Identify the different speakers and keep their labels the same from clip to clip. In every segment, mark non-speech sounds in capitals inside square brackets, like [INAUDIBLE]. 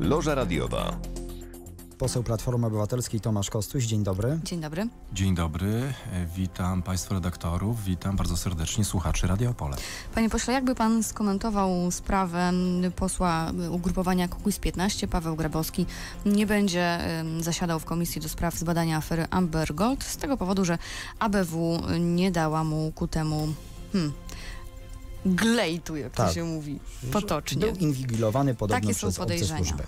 Speaker 1: Loża radiowa. Poseł Platformy Obywatelskiej
Speaker 2: Tomasz Kostuś, dzień dobry. Dzień dobry. Dzień dobry, witam Państwa redaktorów, witam bardzo serdecznie słuchaczy Radio Opole.
Speaker 3: Panie pośle, jakby Pan skomentował sprawę posła ugrupowania KUKUS 15, Paweł Grabowski nie będzie zasiadał w komisji do spraw zbadania afery Amber Gold z tego powodu, że ABW nie dała mu ku temu hmm, glejtu, jak tak. to się mówi potocznie. Był
Speaker 2: inwigilowany podobno Takie przez są obce służby.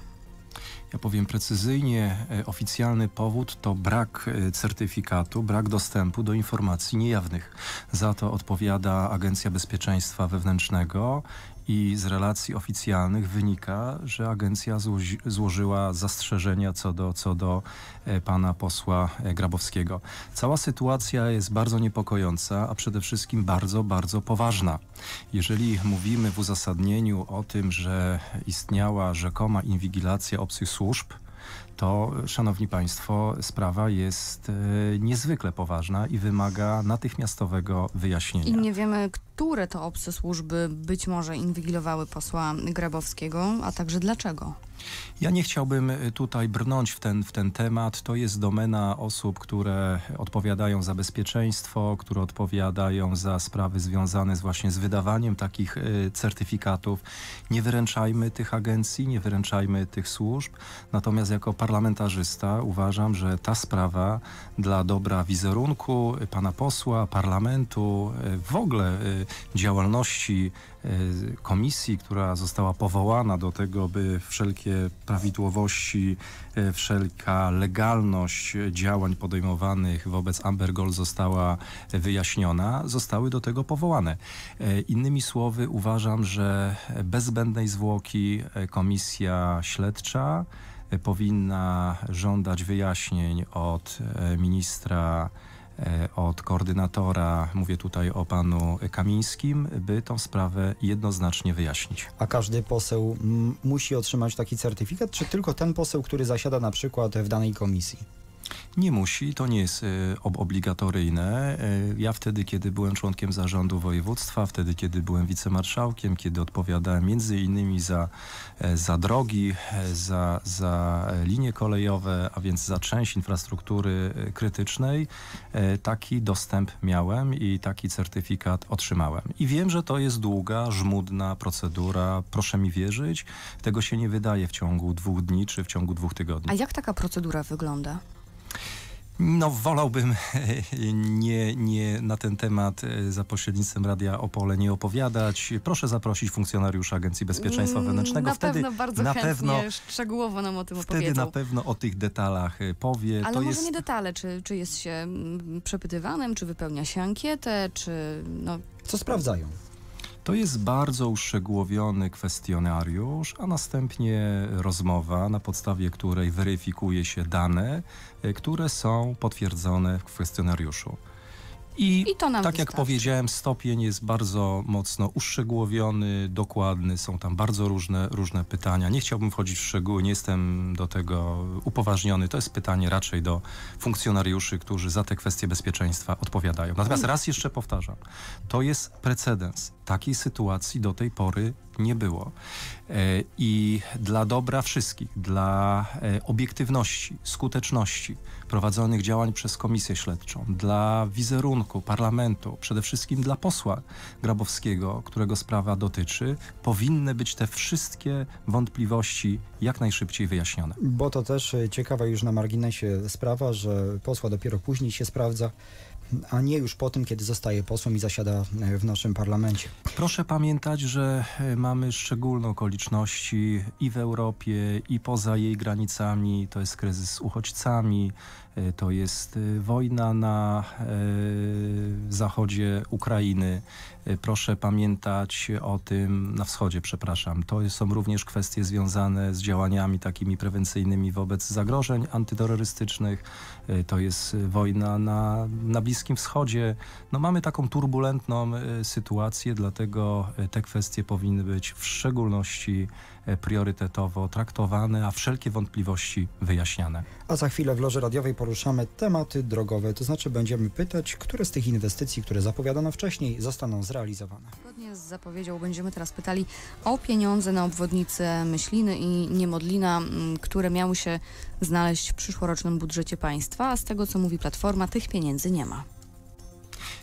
Speaker 2: Ja powiem precyzyjnie, e, oficjalny powód to brak e, certyfikatu, brak dostępu do informacji niejawnych. Za to odpowiada Agencja Bezpieczeństwa Wewnętrznego i z relacji oficjalnych wynika, że agencja złożyła zastrzeżenia co do, co do e, pana posła e, Grabowskiego. Cała sytuacja jest bardzo niepokojąca, a przede wszystkim bardzo, bardzo poważna. Jeżeli mówimy w uzasadnieniu o tym, że istniała rzekoma inwigilacja obcych służb, to, szanowni państwo, sprawa jest e, niezwykle poważna i wymaga natychmiastowego wyjaśnienia.
Speaker 3: I nie wiemy, które to obce służby być może inwigilowały posła Grabowskiego, a także dlaczego.
Speaker 2: Ja nie chciałbym e, tutaj brnąć w ten, w ten temat. To jest domena osób, które odpowiadają za bezpieczeństwo, które odpowiadają za sprawy związane z właśnie z wydawaniem takich e, certyfikatów. Nie wyręczajmy tych agencji, nie wyręczajmy tych służb. Natomiast jako parlamentarzysta uważam, że ta sprawa dla dobra wizerunku pana posła, parlamentu, e, w ogóle e, działalności e, komisji, która została powołana do tego, by wszelkie prawidłowości, wszelka legalność działań podejmowanych wobec Amber Gold została wyjaśniona, zostały do tego powołane. Innymi słowy, uważam, że bez zbędnej zwłoki komisja śledcza E, powinna żądać wyjaśnień od e, ministra, e, od koordynatora, mówię tutaj o panu Kamińskim, by tą sprawę jednoznacznie wyjaśnić.
Speaker 1: A każdy poseł musi otrzymać taki certyfikat, czy tylko ten poseł, który zasiada na przykład w danej komisji?
Speaker 2: Nie musi, to nie jest e, obligatoryjne. E, ja wtedy, kiedy byłem członkiem zarządu województwa, wtedy, kiedy byłem wicemarszałkiem, kiedy odpowiadałem między innymi za, e, za drogi, za, za linie kolejowe, a więc za część infrastruktury krytycznej, taki dostęp miałem i taki certyfikat otrzymałem. I wiem, że to jest długa, żmudna procedura. Proszę mi wierzyć, tego się nie wydaje w ciągu dwóch dni czy w ciągu dwóch tygodni. A
Speaker 3: jak taka procedura wygląda?
Speaker 2: No, wolałbym [LAUGHS] nie, nie na ten temat e, za pośrednictwem Radia Opole nie opowiadać. Proszę zaprosić funkcjonariusza Agencji Bezpieczeństwa mm, Wewnętrznego. Na wtedy pewno bardzo na pewno,
Speaker 3: szczegółowo nam o tym wtedy opowiedzą. Wtedy na
Speaker 2: pewno o tych detalach e, powie. Ale to może jest... nie
Speaker 3: detale, czy, czy jest się mm, przepytywanym, czy wypełnia się ankietę, czy...
Speaker 2: No... Co sprawdzają? To jest bardzo uszczegółowiony kwestionariusz, a następnie rozmowa, na podstawie której weryfikuje się dane, e, które są potwierdzone w kwestionariuszu. I, I tak wystarczy. jak powiedziałem, stopień jest bardzo mocno uszczegółowiony, dokładny, są tam bardzo różne, różne pytania. Nie chciałbym wchodzić w szczegóły, nie jestem do tego upoważniony. To jest pytanie raczej do funkcjonariuszy, którzy za te kwestie bezpieczeństwa odpowiadają. Natomiast mm. raz jeszcze powtarzam, to jest precedens. Takiej sytuacji do tej pory nie było. E, I dla dobra wszystkich, dla e, obiektywności, skuteczności prowadzonych działań przez Komisję Śledczą, dla wizerunku parlamentu, przede wszystkim dla posła Grabowskiego, którego sprawa dotyczy, powinny być te wszystkie wątpliwości jak najszybciej wyjaśnione.
Speaker 1: Bo to też e, ciekawa już na marginesie sprawa, że posła dopiero później się sprawdza a nie już po tym, kiedy zostaje posłem i zasiada e, w naszym parlamencie.
Speaker 2: Proszę pamiętać, że e, mamy szczególne okoliczności i w Europie, i poza jej granicami. To jest kryzys z uchodźcami, E, to jest e, wojna na e, zachodzie Ukrainy. Proszę pamiętać o tym, na wschodzie, przepraszam. To są również kwestie związane z działaniami takimi prewencyjnymi wobec zagrożeń antyterrorystycznych. To jest wojna na, na Bliskim Wschodzie. No, mamy taką turbulentną sytuację, dlatego te kwestie powinny być w szczególności E, priorytetowo traktowane, a wszelkie wątpliwości wyjaśniane.
Speaker 1: A za chwilę w Loży Radiowej poruszamy tematy drogowe, to znaczy będziemy pytać, które z tych inwestycji, które zapowiadano wcześniej, zostaną zrealizowane.
Speaker 3: Zgodnie z zapowiedzią będziemy teraz pytali o pieniądze na obwodnice Myśliny i Niemodlina, które miały się znaleźć w przyszłorocznym budżecie państwa, a z tego co mówi Platforma, tych pieniędzy nie ma.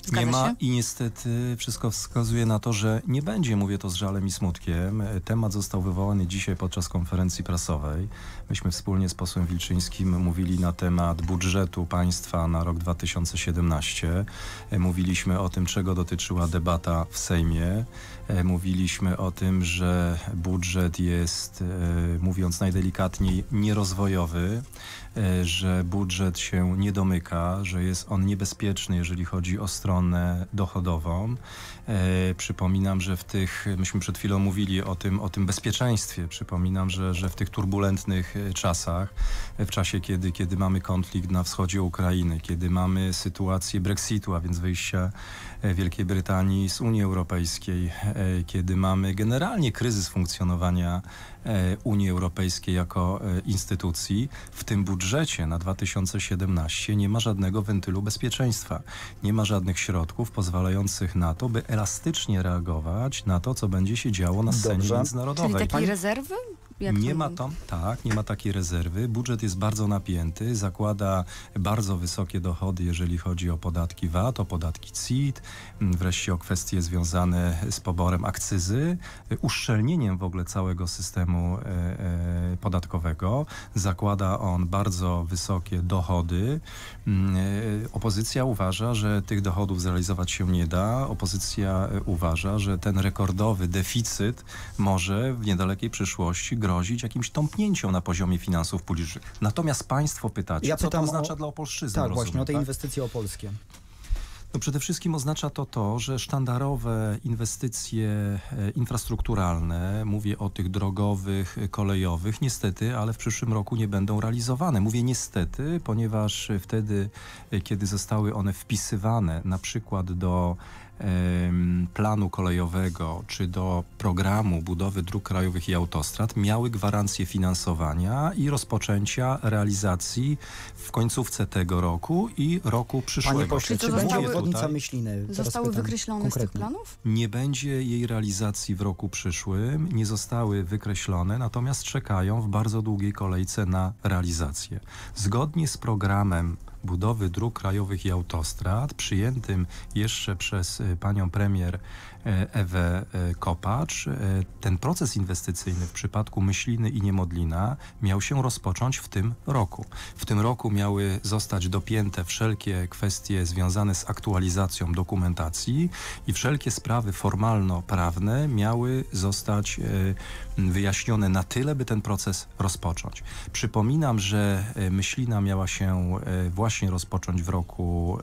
Speaker 2: Zgadza nie ma się? i niestety wszystko wskazuje na to, że nie będzie, mówię to z żalem i smutkiem. E, temat został wywołany dzisiaj podczas konferencji prasowej. Myśmy wspólnie z posłem Wilczyńskim mówili na temat budżetu państwa na rok 2017. E, mówiliśmy o tym, czego dotyczyła debata w Sejmie. E, mówiliśmy o tym, że budżet jest, mówiąc najdelikatniej, nierozwojowy. E, że budżet się nie domyka, że jest on niebezpieczny, jeżeli chodzi o stronę dochodową. E, przypominam, że w tych, myśmy przed chwilą mówili o tym, o tym bezpieczeństwie. Przypominam, że, że w tych turbulentnych e, czasach, w czasie, kiedy, kiedy mamy konflikt na wschodzie Ukrainy, kiedy mamy sytuację Brexitu, a więc wyjścia Wielkiej Brytanii z Unii Europejskiej, kiedy mamy generalnie kryzys funkcjonowania E, Unii Europejskiej jako e, instytucji, w tym budżecie na 2017 nie ma żadnego wentylu bezpieczeństwa. Nie ma żadnych środków pozwalających na to, by elastycznie reagować na to, co będzie się działo na scenie Dobrze. międzynarodowej. Czyli takiej Pani...
Speaker 3: rezerwy? Jak nie ma
Speaker 2: tam, tak, nie ma takiej rezerwy. Budżet jest bardzo napięty, zakłada bardzo wysokie dochody, jeżeli chodzi o podatki VAT, o podatki CIT, mm, wreszcie o kwestie związane z poborem akcyzy, y, uszczelnieniem w ogóle całego systemu e, e, podatkowego. Zakłada on bardzo wysokie dochody. Mm, e, opozycja uważa, że tych dochodów zrealizować się nie da. Opozycja uważa, że ten rekordowy deficyt może w niedalekiej przyszłości grozić grozić jakimś tąpnięciem na poziomie finansów publicznych. Natomiast państwo pytacie, ja co to oznacza o...
Speaker 1: dla Opolszczyzny. Tak, rozumiem, właśnie, o te tak? inwestycje opolskie.
Speaker 2: No przede wszystkim oznacza to to, że sztandarowe inwestycje e, infrastrukturalne, mówię o tych drogowych, e, kolejowych, niestety, ale w przyszłym roku nie będą realizowane. Mówię niestety, ponieważ wtedy, e, kiedy zostały one wpisywane na przykład do planu kolejowego czy do programu budowy dróg krajowych i autostrad miały gwarancję finansowania i rozpoczęcia realizacji w końcówce tego roku i roku przyszłego. Panie pośle, czy będzie obwodnica Myśliny? Zostały wykreślone
Speaker 3: konkretnie. z tych planów?
Speaker 2: Nie będzie jej realizacji w roku przyszłym, nie zostały wykreślone, natomiast czekają w bardzo długiej kolejce na realizację. Zgodnie z programem budowy dróg krajowych i autostrad, przyjętym jeszcze przez y, panią premier E, Ewę e, Kopacz. E, ten proces inwestycyjny w przypadku Myśliny i Niemodlina miał się rozpocząć w tym roku. W tym roku miały zostać dopięte wszelkie kwestie związane z aktualizacją dokumentacji i wszelkie sprawy formalno-prawne miały zostać wyjaśnione na tyle, by ten proces rozpocząć. Przypominam, że Myślina miała się właśnie rozpocząć w roku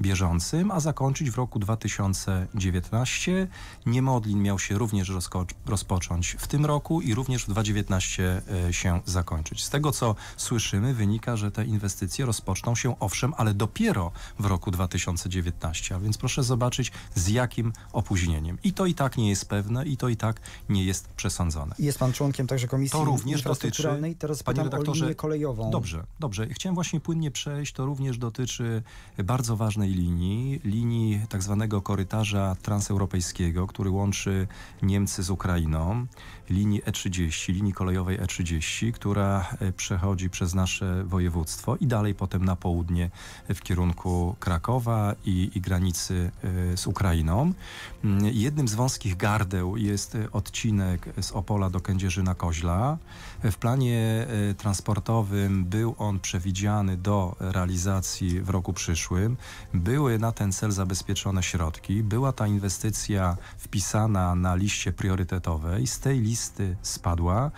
Speaker 2: bieżącym, a zakończyć w roku 2019 nie Niemodlin miał się również rozpocząć w tym roku i również w 2019 e, się zakończyć. Z tego, co słyszymy, wynika, że te inwestycje rozpoczną się owszem, ale dopiero w roku 2019, a więc proszę zobaczyć z jakim opóźnieniem. I to i tak nie jest pewne i to i tak nie jest przesądzone.
Speaker 1: Jest pan członkiem także Komisji to również dotyczy, teraz panie redaktorze, o linię kolejową. Dobrze,
Speaker 2: dobrze. Chciałem właśnie płynnie przejść, to również dotyczy bardzo ważnej linii, linii tak zwanego korytarza transeuropejskiego europejskiego, który łączy Niemcy z Ukrainą linii E30, linii kolejowej E30, która e, przechodzi przez nasze województwo i dalej potem na południe w kierunku Krakowa i, i granicy e, z Ukrainą. Mm, jednym z wąskich gardeł jest e, odcinek z Opola do Kędzierzyna-Koźla. W planie transportowym był on przewidziany do realizacji w roku przyszłym. Były na ten cel zabezpieczone środki. Była ta inwestycja wpisana na liście priorytetowej. Z tej listy listy spadła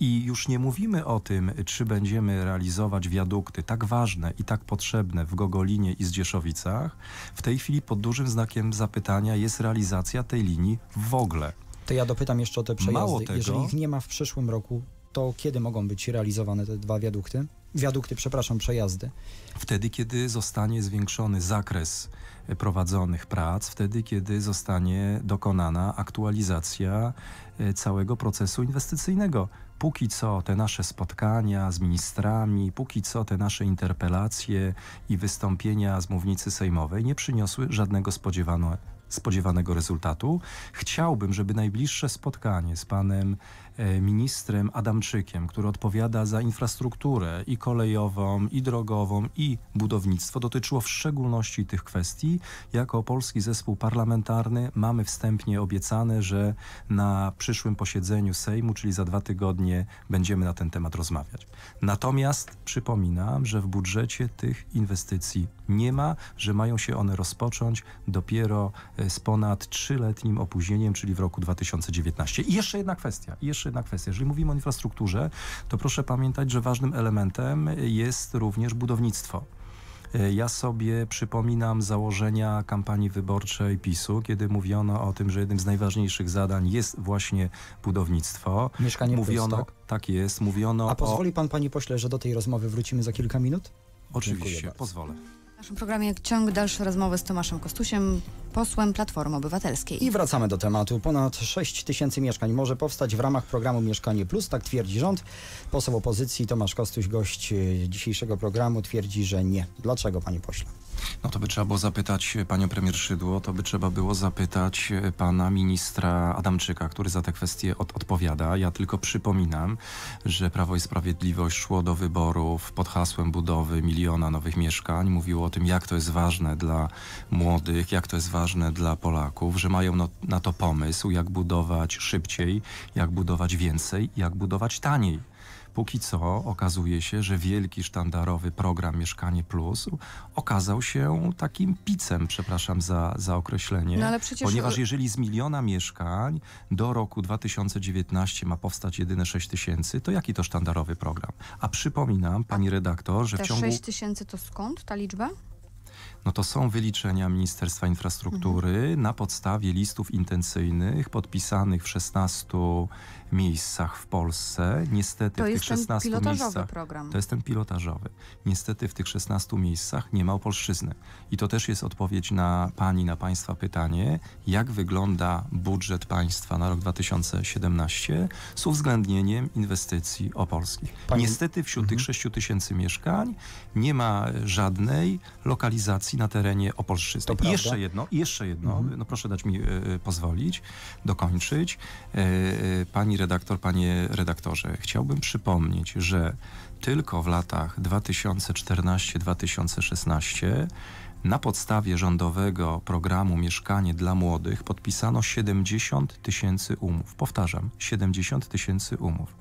Speaker 2: i już nie mówimy o tym, czy będziemy realizować wiadukty tak ważne i tak potrzebne w Gogolinie i Zdzieszowicach. W tej chwili pod dużym znakiem zapytania jest realizacja tej linii w ogóle. To ja dopytam jeszcze o te przejazdy. Mało tego, Jeżeli ich nie
Speaker 1: ma w przyszłym roku, to kiedy mogą być realizowane te dwa wiadukty? Wiadukty, przepraszam, przejazdy.
Speaker 2: Wtedy, kiedy zostanie zwiększony zakres prowadzonych prac, wtedy kiedy zostanie dokonana aktualizacja e, całego procesu inwestycyjnego. Póki co te nasze spotkania z ministrami, póki co te nasze interpelacje i wystąpienia z mównicy sejmowej nie przyniosły żadnego spodziewanego spodziewanego rezultatu. Chciałbym, żeby najbliższe spotkanie z panem e, ministrem Adamczykiem, który odpowiada za infrastrukturę i kolejową, i drogową, i budownictwo, dotyczyło w szczególności tych kwestii. Jako polski zespół parlamentarny mamy wstępnie obiecane, że na przyszłym posiedzeniu Sejmu, czyli za dwa tygodnie, będziemy na ten temat rozmawiać. Natomiast przypominam, że w budżecie tych inwestycji nie ma, że mają się one rozpocząć dopiero e, z ponad trzyletnim opóźnieniem, czyli w roku 2019. I jeszcze jedna kwestia, jeszcze jedna kwestia. Jeżeli mówimy o infrastrukturze, to proszę pamiętać, że ważnym elementem jest również budownictwo. E, ja sobie przypominam założenia kampanii wyborczej PiSu, kiedy mówiono o tym, że jednym z najważniejszych zadań jest właśnie budownictwo. Mieszkanie mówiono, plus, tak? tak jest, mówiono A pozwoli
Speaker 1: pan, panie pośle, że do tej rozmowy wrócimy za kilka minut? Oczywiście, pozwolę.
Speaker 3: W naszym programie ciąg dalsze rozmowy z Tomaszem Kostusiem, posłem Platformy Obywatelskiej. I wracamy
Speaker 1: do tematu. Ponad 6 tysięcy mieszkań może powstać w ramach programu Mieszkanie Plus, tak twierdzi rząd. Poseł opozycji Tomasz Kostuś, gość dzisiejszego programu, twierdzi, że nie. Dlaczego, panie pośle?
Speaker 2: No to by trzeba było zapytać e, panią premier Szydło, to by trzeba było zapytać e, pana ministra Adamczyka, który za te kwestie od odpowiada. Ja tylko przypominam, że Prawo i Sprawiedliwość szło do wyborów pod hasłem budowy miliona nowych mieszkań. Mówiło o tym, jak to jest ważne dla młodych, jak to jest ważne dla Polaków, że mają no, na to pomysł, jak budować szybciej, jak budować więcej, jak budować taniej. Póki co okazuje się, że wielki sztandarowy program Mieszkanie Plus okazał się takim picem, przepraszam za, za określenie. No ale przecież... Ponieważ jeżeli z miliona mieszkań do roku 2019 ma powstać jedyne 6 tysięcy, to jaki to sztandarowy program? A przypominam, pani redaktor, że w ciągu... 6
Speaker 3: tysięcy to skąd ta liczba?
Speaker 2: no to są wyliczenia Ministerstwa Infrastruktury mhm. na podstawie listów intencyjnych podpisanych w 16 miejscach w Polsce. Niestety to w tych 16 miejscach. Program. To jest ten pilotażowy. Niestety w tych 16 miejscach nie ma opolszczyzny. I to też jest odpowiedź na pani, na państwa pytanie, jak wygląda budżet państwa na rok 2017 z uwzględnieniem inwestycji opolskich. Pani... Niestety wśród mhm. tych 6 tysięcy mieszkań nie ma żadnej lokalizacji na terenie opolszczyzny. I jeszcze jedno, jeszcze jedno, mhm. no proszę dać mi y, pozwolić dokończyć. Y, y, pani redaktor, panie redaktorze, chciałbym przypomnieć, że tylko w latach 2014-2016 na podstawie rządowego programu Mieszkanie dla Młodych podpisano 70 tysięcy umów. Powtarzam, 70 tysięcy umów.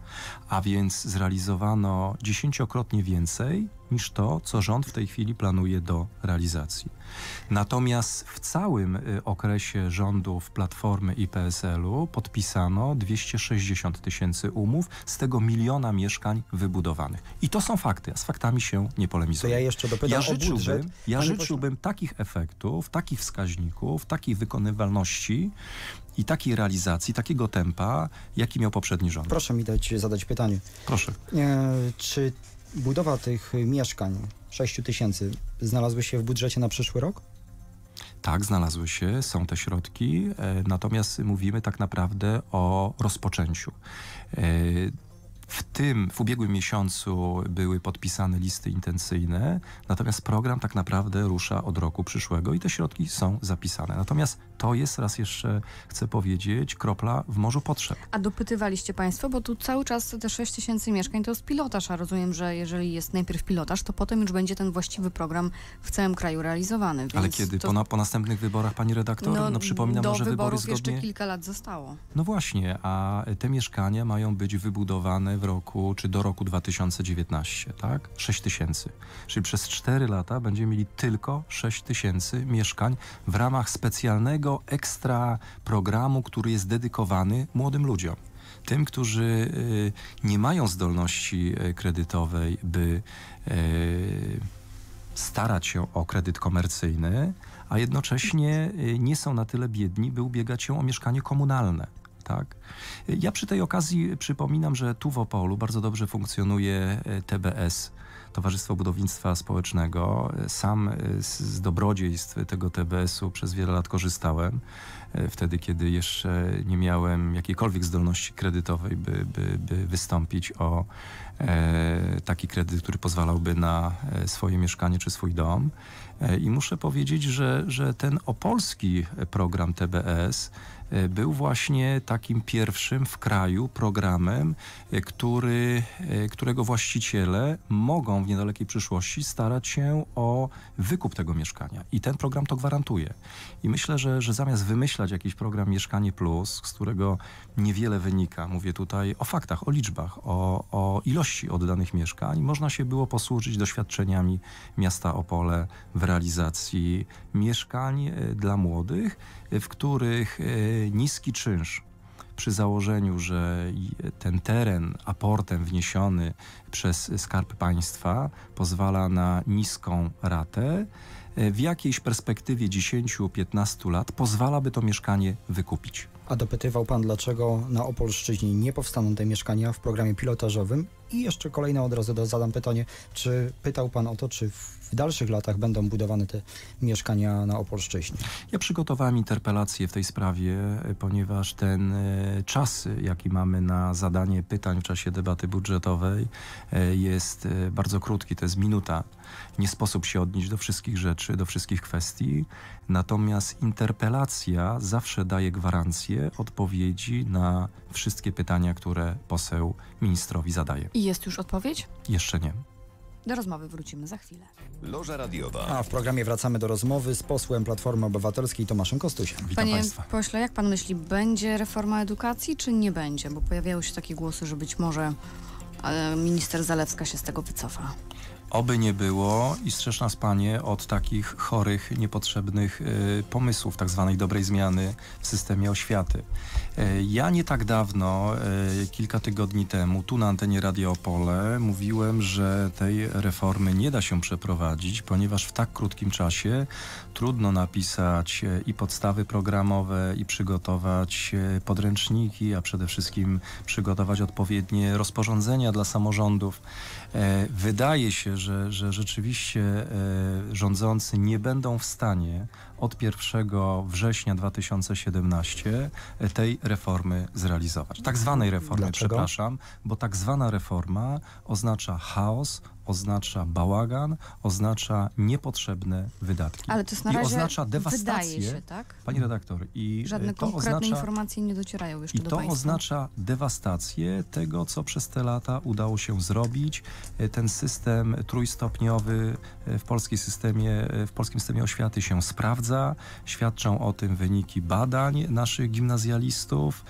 Speaker 2: A więc zrealizowano dziesięciokrotnie więcej niż to, co rząd w tej chwili planuje do realizacji. Natomiast w całym y, okresie rządów Platformy i PSL-u podpisano 260 tysięcy umów, z tego miliona mieszkań wybudowanych. I to są fakty, a z faktami się nie polemizuje. ja jeszcze dopytam ja życzyłbym, budżet, Ja życzyłbym takich efektów, takich wskaźników, takiej wykonywalności i takiej realizacji, takiego tempa, jaki miał poprzedni rząd. Proszę
Speaker 1: mi dać zadać pytanie. Proszę. E, czy budowa tych mieszkań, 6 tysięcy, znalazły się w budżecie na przyszły rok?
Speaker 2: Tak, znalazły się, są te środki, e, natomiast mówimy tak naprawdę o rozpoczęciu. E, w tym, w ubiegłym miesiącu były podpisane listy intencyjne, natomiast program tak naprawdę rusza od roku przyszłego i te środki są zapisane. Natomiast to jest, raz jeszcze chcę powiedzieć, kropla w morzu potrzeb.
Speaker 3: A dopytywaliście Państwo, bo tu cały czas te 6 tysięcy mieszkań to jest pilotaż, a rozumiem, że jeżeli jest najpierw pilotaż, to potem już będzie ten właściwy program w całym kraju realizowany. Ale kiedy? To... Po, na, po,
Speaker 2: następnych wyborach, Pani redaktor? No, no przypominam, że wybory zgodnie... jeszcze
Speaker 3: kilka lat zostało.
Speaker 2: No właśnie, a te mieszkania mają być wybudowane w roku, czy do roku 2019, tak? 6 tysięcy. Czyli przez 4 lata będziemy mieli tylko 6 tysięcy mieszkań w ramach specjalnego takiego ekstra programu, który jest dedykowany młodym ludziom tym, którzy y, nie mają zdolności y, kredytowej, by y, starać się o kredyt komercyjny, a jednocześnie nie są na tyle biedni, by ubiegać się o mieszkanie komunalne. Tak? Ja przy tej okazji przypominam, że tu w Opolu bardzo dobrze funkcjonuje TBS, Towarzystwo Budownictwa Społecznego. Sam y, z, dobrodziejstw tego TBS-u przez wiele lat korzystałem. E, wtedy, kiedy jeszcze nie miałem jakiejkolwiek zdolności kredytowej, by, by, by wystąpić o e, taki kredyt, który pozwalałby na e, swoje mieszkanie czy swój dom. I muszę powiedzieć, że, że ten opolski program TBS był właśnie takim pierwszym w kraju programem, który, którego właściciele mogą w niedalekiej przyszłości starać się o wykup tego mieszkania. I ten program to gwarantuje. I myślę, że, że zamiast wymyślać, wymyślać jakiś program Mieszkanie Plus, z którego niewiele wynika. Mówię tutaj o faktach, o liczbach, o, o ilości oddanych mieszkań. Można się było posłużyć doświadczeniami miasta Opole w realizacji mieszkań e, dla młodych, e, w których e, niski czynsz przy założeniu, że ten teren aportem wniesiony przez Skarb Państwa pozwala na niską ratę, e, w jakiejś perspektywie 10-15 lat pozwala by to mieszkanie wykupić.
Speaker 1: A dopytywał pan, dlaczego na Opolszczyźnie nie powstaną te mieszkania w programie pilotażowym? I jeszcze kolejne od razu zadam pytanie, czy pytał pan o to, czy w dalszych latach będą budowane te mieszkania na Opolszczyźnie?
Speaker 2: Ja przygotowałem interpelację w tej sprawie, e, ponieważ ten e, czas, e, jaki mamy na zadanie pytań w czasie debaty budżetowej jest bardzo krótki, to jest minuta nie sposób się odnieść do wszystkich rzeczy, do wszystkich kwestii. Natomiast interpelacja zawsze daje gwarancję odpowiedzi na wszystkie pytania, które poseł ministrowi zadaje.
Speaker 3: I jest już odpowiedź? Jeszcze nie. Do rozmowy wrócimy za chwilę.
Speaker 2: Loża radiowa.
Speaker 1: A w programie wracamy do rozmowy z posłem Platformy Obywatelskiej Tomaszem Kostusiem. Witam
Speaker 3: Panie Państwa. pośle, jak pan myśli, będzie reforma edukacji czy nie będzie? Bo pojawiały się takie głosy, że być może e, minister Zalewska się z tego wycofa.
Speaker 2: Oby nie było i strzeż nas Panie od takich chorych, niepotrzebnych y, pomysłów tak zwanej dobrej zmiany w systemie oświaty. Y, ja nie tak dawno, y, kilka tygodni temu, tu na antenie Radio Opole mówiłem, że tej reformy nie da się przeprowadzić, ponieważ w tak krótkim czasie trudno napisać e, i podstawy programowe, i przygotować e, podręczniki, a przede wszystkim przygotować odpowiednie rozporządzenia dla samorządów. E, wydaje się, że, że rzeczywiście rządzący nie będą w stanie od 1 września 2017 tej reformy zrealizować. Tak zwanej reformy, Dlaczego? przepraszam, bo tak zwana reforma oznacza chaos, oznacza bałagan, oznacza niepotrzebne wydatki. Ale to jest na razie I oznacza dewastację. Wydaje się, tak? Pani redaktor, i e, Żadne to konkretne oznacza,
Speaker 3: informacje nie docierają jeszcze I do to państwa. oznacza
Speaker 2: dewastację tego, co przez te lata udało się zrobić. E, ten system trójstopniowy e, w, polskim systemie, w polskim systemie oświaty się sprawdza. Świadczą o tym wyniki badań naszych gimnazjalistów.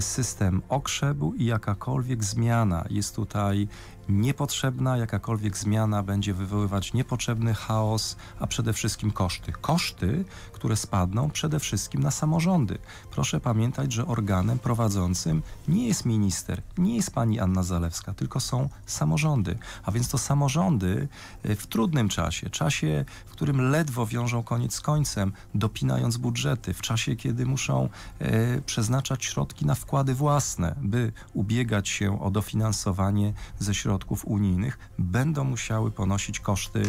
Speaker 2: System okrzebu i jakakolwiek zmiana jest tutaj niepotrzebna jakakolwiek zmiana będzie wywoływać niepotrzebny chaos, a przede wszystkim koszty. Koszty, które spadną przede wszystkim na samorządy. Proszę pamiętać, że organem prowadzącym nie jest minister, nie jest pani Anna Zalewska, tylko są samorządy. A więc to samorządy e, w trudnym czasie, czasie, w którym ledwo wiążą koniec z końcem, dopinając budżety, w czasie, kiedy muszą e, przeznaczać środki na wkłady własne, by ubiegać się o dofinansowanie ze środków środków unijnych będą musiały ponosić koszty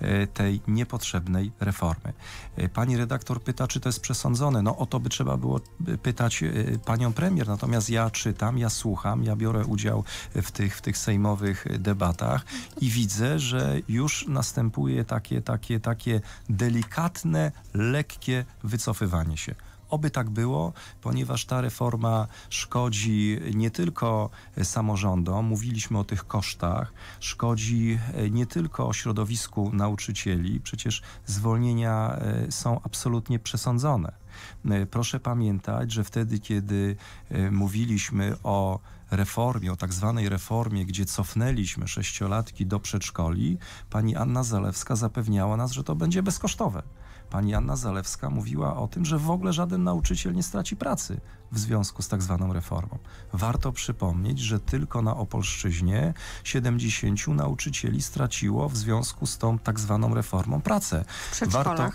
Speaker 2: e, tej niepotrzebnej reformy. E, pani redaktor pyta, czy to jest przesądzone. No o to by trzeba było e, pytać panią premier, natomiast ja czytam, ja słucham, ja biorę udział w tych, w tych sejmowych debatach i widzę, że już następuje takie, takie, takie delikatne, lekkie wycofywanie się. Oby tak było, ponieważ ta reforma szkodzi nie tylko samorządom, mówiliśmy o tych kosztach, szkodzi e, nie tylko środowisku nauczycieli, przecież zwolnienia e, są absolutnie przesądzone. E, proszę pamiętać, że wtedy, kiedy mówiliśmy o reformie, o tak zwanej reformie, gdzie cofnęliśmy sześciolatki do przedszkoli, pani Anna Zalewska zapewniała nas, że to będzie bezkosztowe pani Anna Zalewska mówiła o tym, że w ogóle żaden nauczyciel nie straci pracy w związku z tak zwaną reformą. Warto przypomnieć, że tylko na Opolszczyźnie 70 nauczycieli straciło w związku z tą tak zwaną reformą pracę. W Warto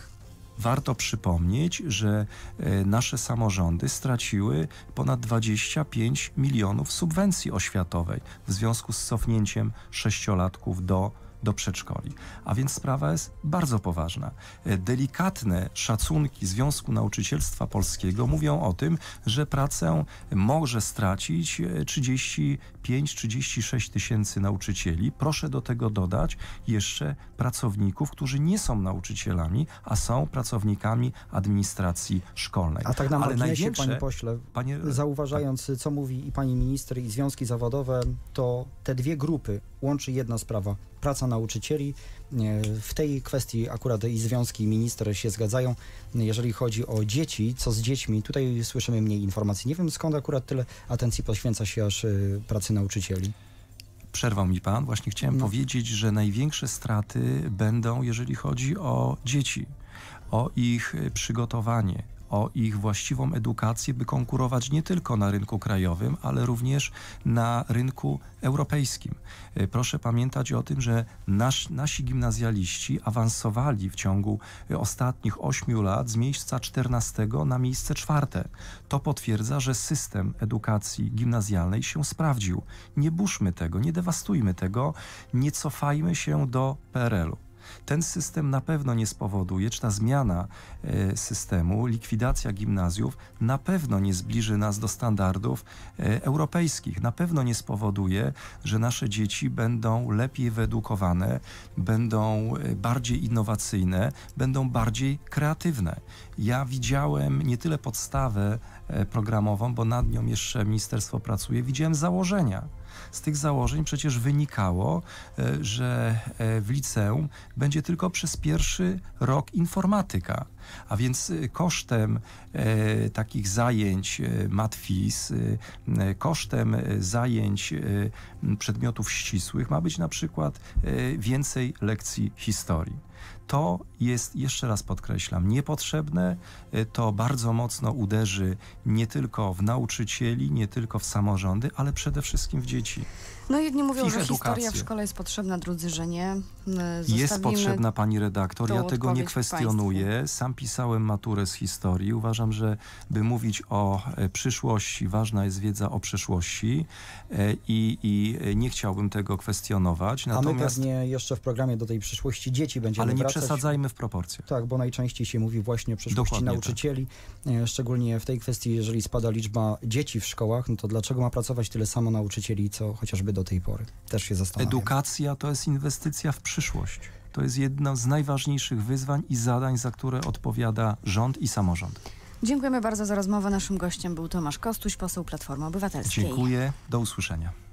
Speaker 2: Warto przypomnieć, że e, nasze samorządy straciły ponad 25 milionów subwencji oświatowej w związku z cofnięciem sześciolatków do do przedszkoli. A więc sprawa jest bardzo poważna. E, delikatne szacunki Związku Nauczycielstwa Polskiego mówią o tym, że pracę może stracić 35-36 e, tysięcy nauczycieli. Proszę do tego dodać jeszcze pracowników, którzy nie są nauczycielami, a są pracownikami administracji szkolnej. A tak na Ale największe, panie pośle,
Speaker 1: panie, zauważając tak. co mówi i pani minister i związki zawodowe, to te dwie grupy łączy jedna sprawa praca nauczycieli. W tej kwestii akurat i związki, i minister się zgadzają. Jeżeli chodzi o dzieci, co z dziećmi, tutaj słyszymy mniej informacji. Nie wiem skąd akurat tyle atencji poświęca się aż y, pracy
Speaker 2: nauczycieli przerwał mi pan, właśnie chciałem no. powiedzieć, że największe straty będą, jeżeli chodzi o dzieci, o ich przygotowanie o ich właściwą edukację, by konkurować nie tylko na rynku krajowym, ale również na rynku europejskim. E, proszę pamiętać o tym, że nasz, nasi gimnazjaliści awansowali w ciągu e, ostatnich 8 lat z miejsca 14 na miejsce czwarte. To potwierdza, że system edukacji gimnazjalnej się sprawdził. Nie burzmy tego, nie dewastujmy tego, nie cofajmy się do PRL-u. Ten system na pewno nie spowoduje, czy ta zmiana e, systemu, likwidacja gimnazjów na pewno nie zbliży nas do standardów e, europejskich. Na pewno nie spowoduje, że nasze dzieci będą lepiej wyedukowane, będą e, bardziej innowacyjne, będą bardziej kreatywne. Ja widziałem nie tyle podstawę E, programową, bo nad nią jeszcze ministerstwo pracuje, widziałem założenia. Z tych założeń przecież wynikało, e, że e, w liceum będzie tylko przez pierwszy rok informatyka, a więc kosztem takich zajęć matwis, kosztem zajęć przedmiotów ścisłych ma być na przykład więcej lekcji historii. To jest, jeszcze raz podkreślam, niepotrzebne. E, to bardzo mocno uderzy nie tylko w nauczycieli, nie tylko w samorządy, ale przede wszystkim w dzieci.
Speaker 3: No jedni mówią, że historia w szkole jest potrzebna, drudzy, że nie. Zostawimy jest potrzebna
Speaker 2: pani redaktor, ja tego nie kwestionuję. Państwu. Sam pisałem maturę z historii. Uważam, że by mówić o e, przyszłości, ważna jest wiedza o przeszłości e, i, i e, nie chciałbym tego kwestionować. Natomiast... A my
Speaker 1: pewnie jeszcze w programie do tej przyszłości dzieci będziemy Ale nie wracać. przesadzajmy w proporcjach. Tak, bo najczęściej się mówi właśnie o przyszłości Dokładnie tak. nauczycieli, tak. szczególnie w tej kwestii, jeżeli spada liczba dzieci w szkołach, no to dlaczego ma pracować tyle samo nauczycieli, co chociażby do tej pory. Też się
Speaker 2: zastanawiam. Edukacja to jest inwestycja w przyszłość. To jest jedno z najważniejszych wyzwań i zadań, za które odpowiada rząd i samorząd.
Speaker 3: Dziękujemy bardzo za rozmowę. Naszym gościem był Tomasz Kostuś, poseł Platformy Obywatelskiej.
Speaker 2: Dziękuję. Do usłyszenia.